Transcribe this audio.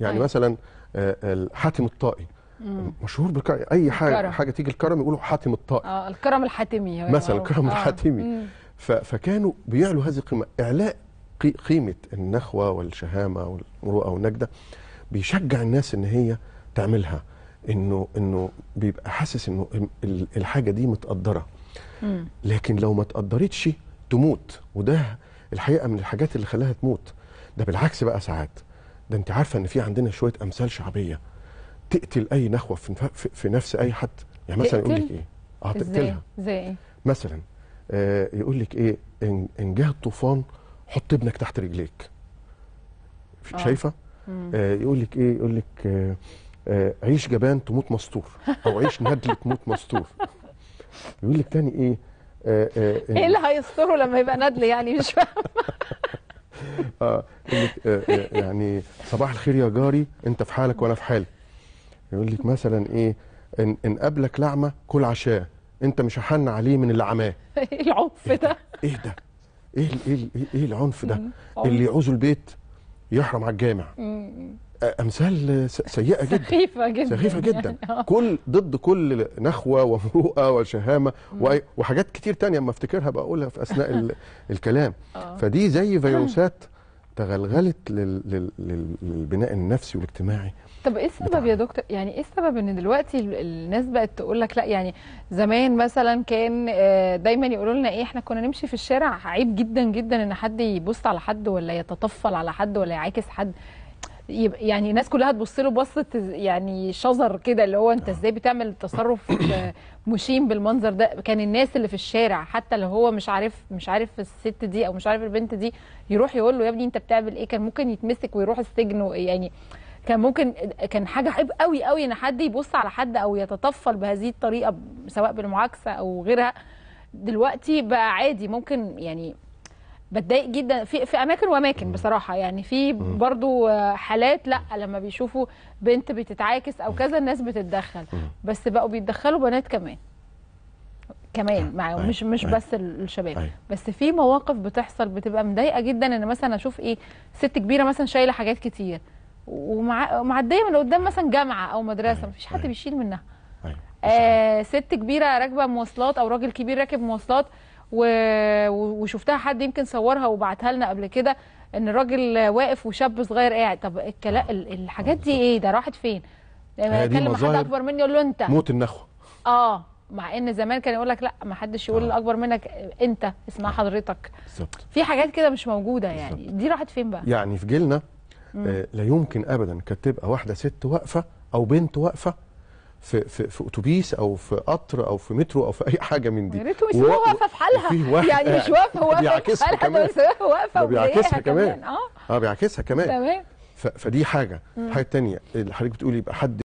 يعني أي. أيوة. مثلا آه، حاتم الطائي مم. مشهور بك اي حاجه الكرم. حاجه تيجي الكرم يقولوا حاتم الطائي اه الكرم الحاتمي أيوة. مثلا الكرم آه. الحاتمي ف... فكانوا بيعلوا هذه القيمه اعلاء قيمه النخوه والشهامه والمروءه والنجده بيشجع الناس ان هي تعملها انه انه بيبقى حاسس انه الحاجه دي متقدره لكن لو ما تقدرتش تموت وده الحقيقه من الحاجات اللي خلاها تموت ده بالعكس بقى ساعات ده انت عارفه ان في عندنا شويه امثال شعبيه تقتل اي نخوه في, في نفس اي حد يعني مثلا يقول لك ايه اه تقتلها زي ايه مثلا آه يقول لك ايه ان, إن جه الطوفان حط ابنك تحت رجليك آه. شايفه آه يقول لك ايه يقول لك آه آه عيش جبان تموت مستور او عيش ندل تموت مستور يقول لك تاني ايه آه آه ايه اللي هيستره لما يبقى ندل يعني مش فاهم آه،, آه،, اه يعني صباح الخير يا جاري انت في حالك وانا في حالي يقول لك مثلا ايه ان, إن قبلك لعمه كل عشاه انت مش هحن عليه من اللي عماه ايه العنف ده ايه ده ايه ايه ايه العنف ده اللي يعوزه البيت يحرم على الجامع امثال سيئه جدا سخيفه جدا سخيفه جدا يعني كل ضد كل نخوه ومروءه وشهامه وحاجات كتير تانية اما افتكرها بقولها في اثناء الكلام آه. فدي زي فيروسات تغلغلت للبناء النفسي والاجتماعي طب ايه السبب يا دكتور يعني ايه السبب ان دلوقتي الناس بقت تقول لك لا يعني زمان مثلا كان آه، دايما يقولوا لنا ايه احنا كنا نمشي في الشارع عيب جدا جدا ان حد يبص على حد ولا يتطفل على حد ولا يعاكس حد يبقى يعني الناس كلها تبص له بصه يعني شذر كده اللي هو انت آه. ازاي بتعمل تصرف مشين بالمنظر ده كان الناس اللي في الشارع حتى لو هو مش عارف مش عارف الست دي او مش عارف البنت دي يروح يقول له يا ابني انت بتعمل ايه كان ممكن يتمسك ويروح السجن يعني كان ممكن كان حاجه عيب قوي قوي ان حد يبص على حد او يتطفل بهذه الطريقه سواء بالمعاكسه او غيرها دلوقتي بقى عادي ممكن يعني بتضايق جدا في في اماكن واماكن بصراحه يعني في برضو حالات لا لما بيشوفوا بنت بتتعاكس او كذا الناس بتتدخل بس بقوا بيتدخلوا بنات كمان كمان معاهم أيوة، مش مش أيوة. بس الشباب أيوة. بس في مواقف بتحصل بتبقى مضايقه جدا ان مثلا اشوف ايه ست كبيره مثلا شايله حاجات كتير ومعديه من قدام مثلا جامعه او مدرسه مفيش حد بيشيل منها آه ست كبيره راكبه مواصلات او راجل كبير راكب مواصلات وشفتها حد يمكن صورها وبعتها لنا قبل كده ان الراجل واقف وشاب صغير قاعد طب الكلام الحاجات دي ايه ده راحت فين لما يعني اكلم حد اكبر مني يقول له انت موت النخوه اه مع ان زمان كان يقول لك لا ما حدش يقول الاكبر آه. منك انت اسمها حضرتك بالظبط في حاجات كده مش موجوده يعني بالزبط. دي راحت فين بقى يعني في جيلنا آه لا يمكن ابدا كانت تبقى واحده ست واقفه او بنت واقفه في في في اتوبيس او في قطر او في مترو او في اي حاجه من دي يا ريت ويسيبوها واقفه في حالها يعني مش واقفه واقفه كمان واقفه بيعكسها كمان اه, آه، بيعكسها كمان تمام فدي حاجه الحاجه الثانيه اللي حضرتك بتقولي يبقى حد